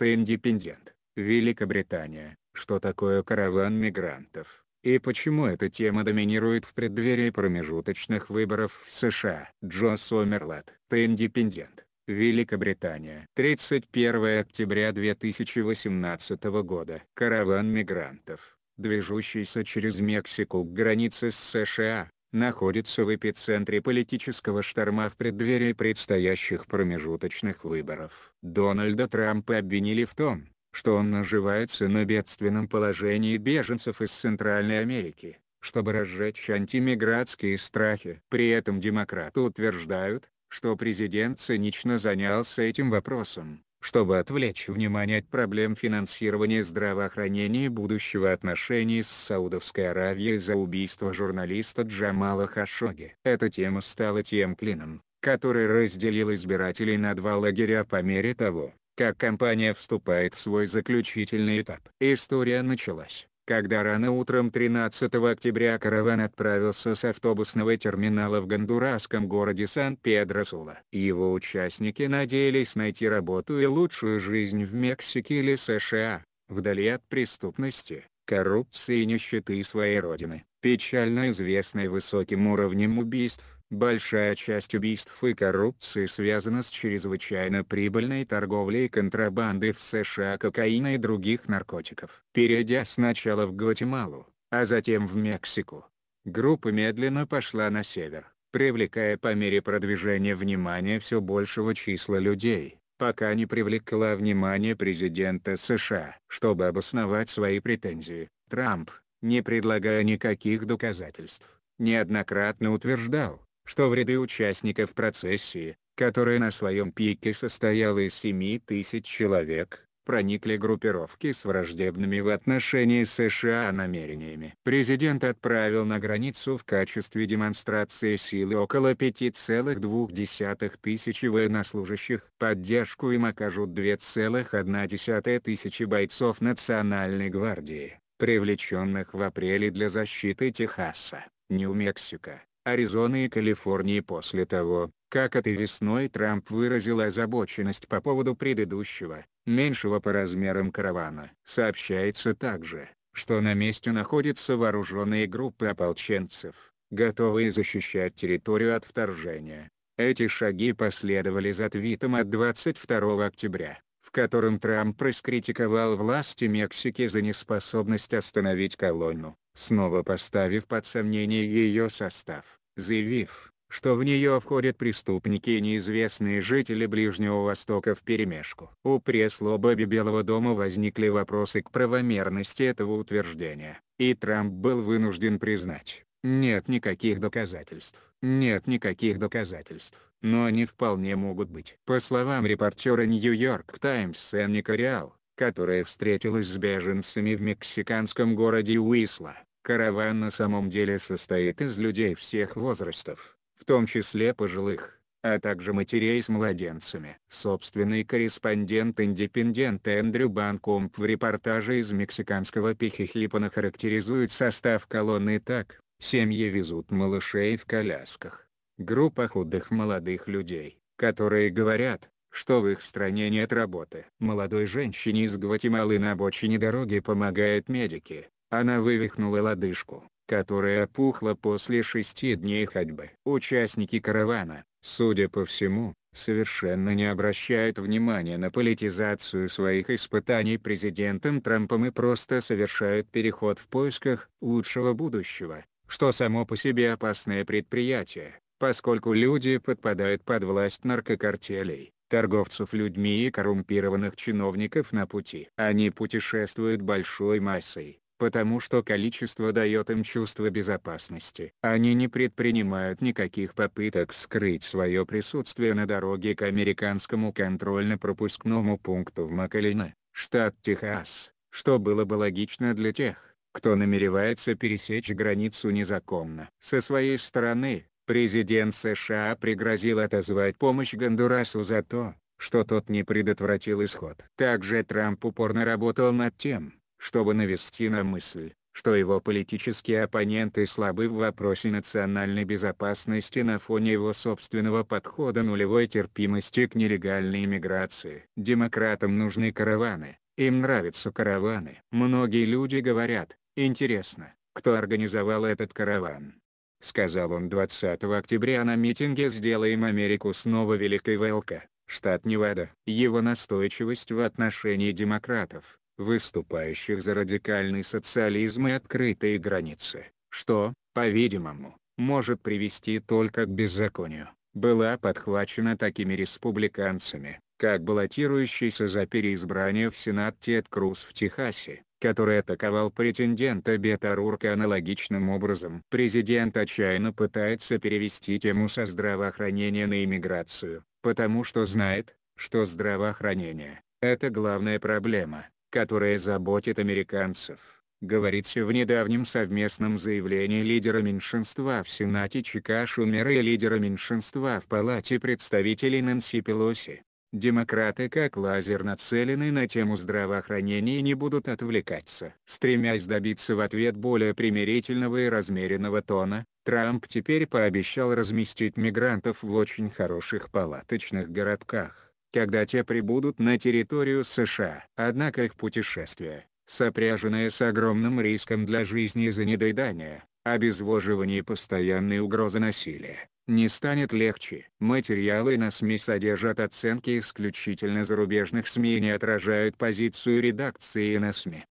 The Independent, Великобритания, что такое караван мигрантов, и почему эта тема доминирует в преддверии промежуточных выборов в США. Джо Сомерлат, The Independent, Великобритания. 31 октября 2018 года. Караван мигрантов, движущийся через Мексику к границе с США, находится в эпицентре политического шторма в преддверии предстоящих промежуточных выборов. Дональда Трампа обвинили в том, что он наживается на бедственном положении беженцев из Центральной Америки, чтобы разжечь антимигратские страхи. При этом демократы утверждают, что президент цинично занялся этим вопросом, чтобы отвлечь внимание от проблем финансирования здравоохранения и будущего отношений с Саудовской Аравией за убийство журналиста Джамала Хашоги. Эта тема стала тем клином, который разделил избирателей на два лагеря по мере того, как компания вступает в свой заключительный этап. История началась когда рано утром 13 октября караван отправился с автобусного терминала в гондурасском городе Сан-Педро-Сула. Его участники надеялись найти работу и лучшую жизнь в Мексике или США, вдали от преступности, коррупции и нищеты своей родины, печально известной высоким уровнем убийств Большая часть убийств и коррупции связана с чрезвычайно прибыльной торговлей и контрабандой в США кокаина и других наркотиков. Перейдя сначала в Гватемалу, а затем в Мексику, группа медленно пошла на север, привлекая по мере продвижения внимания все большего числа людей, пока не привлекла внимание президента США. Чтобы обосновать свои претензии, Трамп, не предлагая никаких доказательств, неоднократно утверждал, что в ряды участников процессии, которая на своем пике состояла из 7 тысяч человек, проникли группировки с враждебными в отношении США намерениями. Президент отправил на границу в качестве демонстрации силы около 5,2 тысячи военнослужащих. Поддержку им окажут 2,1 тысячи бойцов Национальной гвардии, привлеченных в апреле для защиты Техаса, Нью-Мексико, Аризоны и Калифорнии после того, как этой весной Трамп выразил озабоченность по поводу предыдущего, меньшего по размерам каравана. Сообщается также, что на месте находятся вооруженные группы ополченцев, готовые защищать территорию от вторжения. Эти шаги последовали за твитом от 22 октября, в котором Трамп раскритиковал власти Мексики за неспособность остановить колонну снова поставив под сомнение ее состав, заявив, что в нее входят преступники и неизвестные жители Ближнего Востока в перемешку, У пресс-лобби Белого дома возникли вопросы к правомерности этого утверждения, и Трамп был вынужден признать, нет никаких доказательств. Нет никаких доказательств, но они вполне могут быть. По словам репортера Нью-Йорк Таймс Сэмника Реал, которая встретилась с беженцами в мексиканском городе Уисла, Караван на самом деле состоит из людей всех возрастов, в том числе пожилых, а также матерей с младенцами. Собственный корреспондент Индепендента Эндрю Банкомп в репортаже из мексиканского Пихихлипана характеризует состав колонны так. Семьи везут малышей в колясках. Группа худых молодых людей, которые говорят, что в их стране нет работы. Молодой женщине из Гватемалы на обочине дороги помогают медики, она вывихнула лодыжку, которая опухла после шести дней ходьбы. Участники каравана, судя по всему, совершенно не обращают внимания на политизацию своих испытаний президентом Трампом и просто совершают переход в поисках лучшего будущего, что само по себе опасное предприятие, поскольку люди подпадают под власть наркокартелей, торговцев людьми и коррумпированных чиновников на пути. Они путешествуют большой массой, потому что количество дает им чувство безопасности. Они не предпринимают никаких попыток скрыть свое присутствие на дороге к американскому контрольно-пропускному пункту в Макалина, штат Техас, что было бы логично для тех, кто намеревается пересечь границу незаконно. Со своей стороны, президент США пригрозил отозвать помощь Гондурасу за то, что тот не предотвратил исход. Также Трамп упорно работал над тем, чтобы навести на мысль, что его политические оппоненты слабы в вопросе национальной безопасности на фоне его собственного подхода нулевой терпимости к нелегальной иммиграции. Демократам нужны караваны, им нравятся караваны. Многие люди говорят, интересно, кто организовал этот караван. Сказал он 20 октября на митинге «Сделаем Америку снова великой Велка. штат Невада. Его настойчивость в отношении демократов, выступающих за радикальный социализм и открытые границы, что, по-видимому, может привести только к беззаконию, была подхвачена такими республиканцами, как баллотирующийся за переизбрание в Сенат Тед Круз в Техасе, который атаковал претендента Бета Рурка аналогичным образом. Президент отчаянно пытается перевести тему со здравоохранения на иммиграцию, потому что знает, что здравоохранение – это главная проблема, которая заботит американцев, говорится в недавнем совместном заявлении лидера меньшинства в Сенате Чика Шумера и лидера меньшинства в Палате представителей Нэнси Пелоси. Демократы как лазер нацелены на тему здравоохранения не будут отвлекаться. Стремясь добиться в ответ более примирительного и размеренного тона, Трамп теперь пообещал разместить мигрантов в очень хороших палаточных городках когда те прибудут на территорию США. Однако их путешествие, сопряженное с огромным риском для жизни из-за недоедания, обезвоживания и постоянной угрозы насилия, не станет легче. Материалы на СМИ содержат оценки исключительно зарубежных СМИ и не отражают позицию редакции на СМИ.